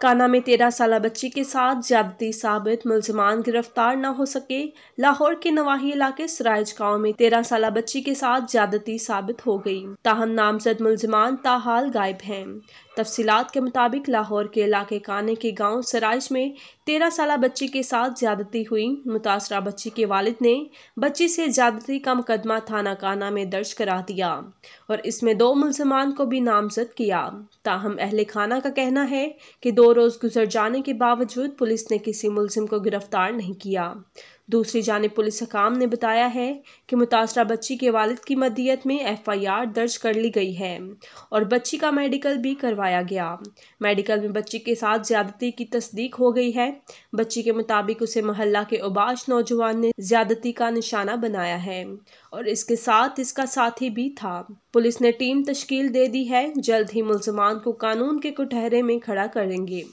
काना में तेरह साल बच्ची के साथ ज्यादती साबित मुलजमान गिरफ्तार न हो सके लाहौर के नवाही इलाके सराज गांव में तेरह साल बच्ची के साथ ज्यादती साबित हो गई ताहम नामजद मुलजमान ताहाल गायब हैं तफसीत के मुताबिक लाहौर के इलाके काने के गांव सराइज में तेरह साल बच्ची के साथ ज्यादती हुई मुतासरा बच्ची के वालिद ने बच्ची से ज्यादती का मुकदमा थाना काना में दर्ज करा दिया और इसमें दो मुलजमान को भी नामजद किया ताहम अहल खाना का कहना है कि दो रोज़ गुजर जाने के बावजूद पुलिस ने किसी मुलजिम को गिरफ्तार नहीं किया दूसरी जानब पुलिस हकाम ने बताया है कि मुतासरा बच्ची के वालद की मदियत में एफ़ आई आर दर्ज कर ली गई है और बच्ची का मेडिकल भी करवाया गया मेडिकल में बच्ची के साथ ज़्यादती की तस्दीक हो गई है बच्ची के मुताबिक उसे मोहल्ला के उबाश नौजवान ने ज़्यादती का निशाना बनाया है और इसके साथ इसका साथी भी था पुलिस ने टीम तश्कील दे दी है जल्द ही मुलजमान को कानून के कुठहरे में खड़ा करेंगे